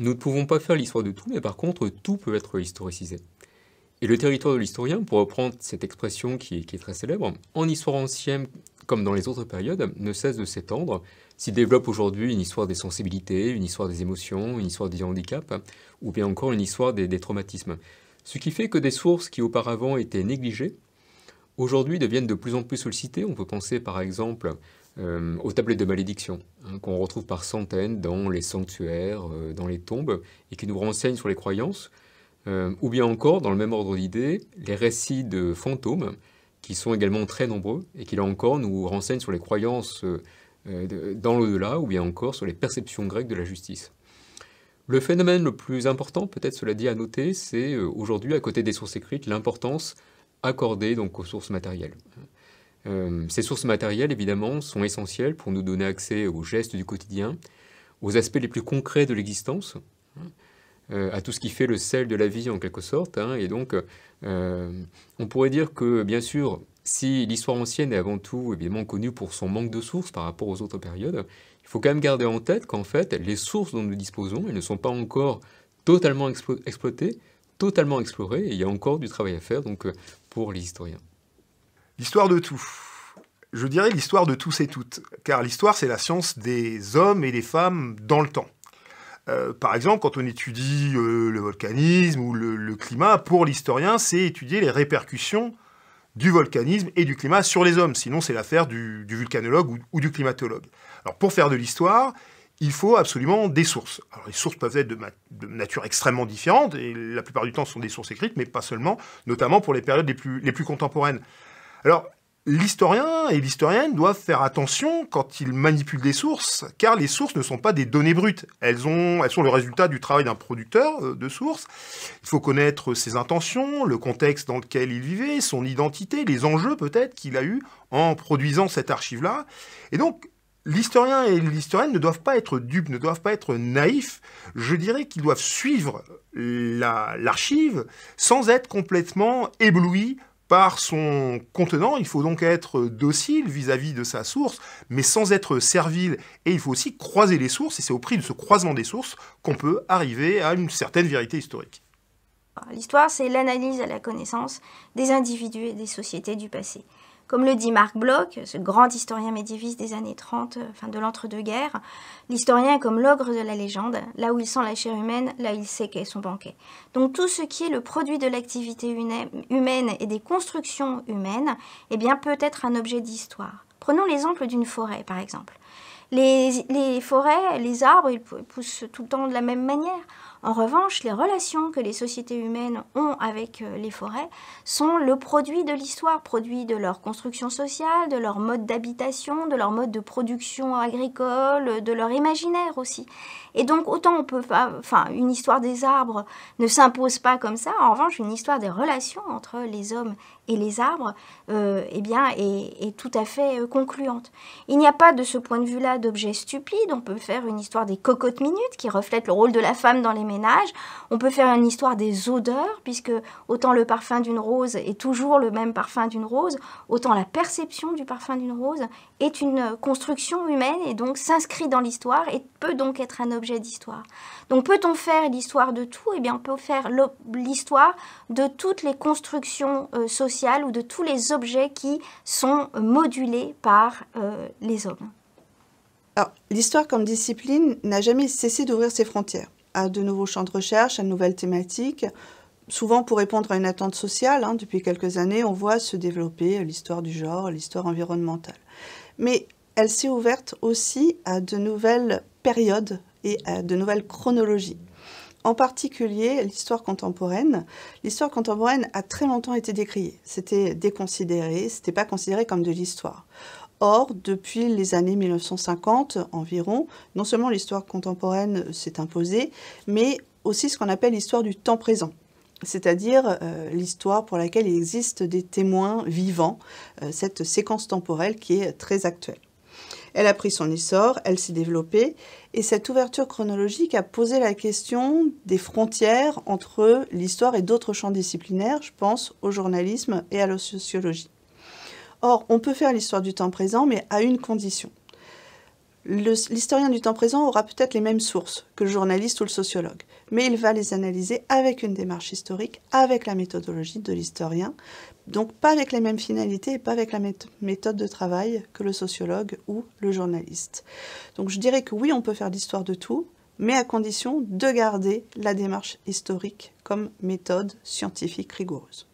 Nous ne pouvons pas faire l'histoire de tout, mais par contre, tout peut être historicisé. Et le territoire de l'historien, pour reprendre cette expression qui est, très célèbre, en histoire ancienne comme dans les autres périodes, ne cesse de s'étendre, s'y développe aujourd'hui une histoire des sensibilités, une histoire des émotions, une histoire des handicaps, ou bien encore une histoire des traumatismes. Ce qui fait que des sources qui auparavant étaient négligées, aujourd'hui deviennent de plus en plus sollicitées. On peut penser par exemple euh, aux tablettes de malédiction, hein, qu'on retrouve par centaines dans les sanctuaires, euh, dans les tombes, et qui nous renseignent sur les croyances, euh, ou bien encore, dans le même ordre d'idées, les récits de fantômes, qui sont également très nombreux, et qui là encore nous renseignent sur les croyances dans l'au-delà, ou bien encore sur les perceptions grecques de la justice. Le phénomène le plus important, peut-être cela dit à noter, c'est aujourd'hui, à côté des sources écrites, l'importance accordée donc aux sources matérielles. Euh, ces sources matérielles, évidemment, sont essentielles pour nous donner accès aux gestes du quotidien, aux aspects les plus concrets de l'existence, hein, euh, à tout ce qui fait le sel de la vie en quelque sorte. Hein. et donc, euh, on pourrait dire que, bien sûr, si l'histoire ancienne est avant tout évidemment connue pour son manque de sources par rapport aux autres périodes, il faut quand même garder en tête qu'en fait, les sources dont nous disposons, elles ne sont pas encore totalement exploitées, totalement explorées, et il y a encore du travail à faire donc, pour les historiens. L'histoire de tout. Je dirais l'histoire de tous et toutes, car l'histoire, c'est la science des hommes et des femmes dans le temps. Euh, par exemple, quand on étudie euh, le volcanisme ou le, climat, pour l'historien, c'est étudier les répercussions du volcanisme et du climat sur les hommes. Sinon, c'est l'affaire du, vulcanologue ou, du climatologue. Alors, pour faire de l'histoire, il faut absolument des sources. les sources peuvent être de, nature extrêmement différente, et la plupart du temps, ce sont des sources écrites, mais pas seulement, notamment pour les périodes plus, les plus contemporaines. Alors, l'historien et l'historienne doivent faire attention quand ils manipulent des sources, car les sources ne sont pas des données brutes. Elles, sont le résultat du travail d'un producteur euh, de sources. Il faut connaître ses intentions, le contexte dans lequel il vivait, son identité, les enjeux peut-être qu'il a eu en produisant cette archive-là. Et donc, l'historien et l'historienne ne doivent pas être dupes, ne doivent pas être naïfs. Je dirais qu'ils doivent suivre l'archive sans être complètement éblouis par son contenant, il faut donc être docile vis-à-vis de sa source, mais sans être servile. Et il faut aussi croiser les sources, et c'est au prix de ce croisement des sources qu'on peut arriver à une certaine vérité historique. L'histoire, c'est l'analyse à la connaissance des individus et des sociétés du passé. Comme le dit Marc Bloch, ce grand historien médiéviste des années 30, euh, fin de l'entre-deux-guerres, l'historien est comme l'ogre de la légende, là où il sent la chair humaine, là il sait qu'est son banquet. Donc tout ce qui est le produit de l'activité humaine et des constructions humaines, eh bien peut être un objet d'histoire. Prenons l'exemple d'une forêt, par exemple. Les, les, forêts, les arbres, ils poussent tout le temps de la même manière. En revanche, les relations que les sociétés humaines ont avec euh, les forêts sont le produit de l'histoire, produit de leur construction sociale, de leur mode d'habitation, de leur mode de production agricole, de leur imaginaire aussi. Et donc autant on peut pas, enfin une histoire des arbres ne s'impose pas comme ça. En revanche, une histoire des relations entre les hommes et les arbres, euh, eh bien, est, est, tout à fait euh, concluante. Il n'y a pas de ce point de vue-là d'objet stupide. On peut faire une histoire des cocottes minutes qui reflète le rôle de la femme dans les on peut faire une histoire des odeurs, puisque autant le parfum d'une rose est toujours le même parfum d'une rose, autant la perception du parfum d'une rose est une construction humaine et donc s'inscrit dans l'histoire et peut donc être un objet d'histoire. Donc peut-on faire l'histoire de tout Eh bien on peut faire l'histoire de toutes les constructions euh, sociales ou de tous les objets qui sont modulés par euh, les hommes. Alors, l'histoire comme discipline n'a jamais cessé d'ouvrir ses frontières à de nouveaux champs de recherche, à de nouvelles thématiques, souvent pour répondre à une attente sociale. Hein, depuis quelques années, on voit se développer l'histoire du genre, l'histoire environnementale. Mais elle s'est ouverte aussi à de nouvelles périodes et à de nouvelles chronologies. En particulier, l'histoire contemporaine. L'histoire contemporaine a très longtemps été décriée. C'était déconsidéré, n'était pas considéré comme de l'histoire. Or, depuis les années 1950 environ, non seulement l'histoire contemporaine s'est imposée, mais aussi ce qu'on appelle l'histoire du temps présent c'est-à-dire euh, l'histoire pour laquelle il existe des témoins vivants, euh, cette séquence temporelle qui est très actuelle. Elle a pris son essor, elle s'est développée, et cette ouverture chronologique a posé la question des frontières entre l'histoire et d'autres champs disciplinaires, je pense au journalisme et à la sociologie. Or, on peut faire l'histoire du temps présent, mais à une condition. L'historien du temps présent aura peut-être les mêmes sources que le journaliste ou le sociologue, mais il va les analyser avec une démarche historique, avec la méthodologie de l'historien, donc pas avec les mêmes finalités et pas avec la méthode de travail que le sociologue ou le journaliste. Donc je dirais que oui, on peut faire l'histoire de tout, mais à condition de garder la démarche historique comme méthode scientifique rigoureuse.